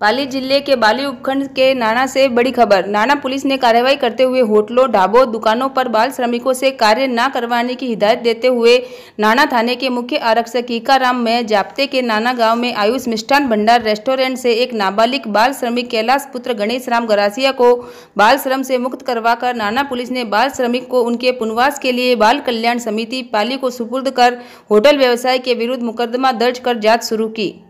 पाली जिले के बाली उपखंड के नाना से बड़ी खबर नाना पुलिस ने कार्रवाई करते हुए होटलों ढाबों दुकानों पर बाल श्रमिकों से कार्य न करवाने की हिदायत देते हुए नाना थाने के मुख्य आरक्षक टीकाराम में जाप्ते के नाना गांव में आयुष मिष्ठान भंडार रेस्टोरेंट से एक नाबालिग बाल श्रमिक कैलाश पुत्र गणेश राम गरासिया को बाल श्रम से मुक्त करवाकर नाना पुलिस ने बाल श्रमिक को उनके पुनवास के लिए बाल कल्याण समिति पाली को सुपुर्द कर होटल व्यवसाय के विरुद्ध मुकदमा दर्ज कर जाँच शुरू की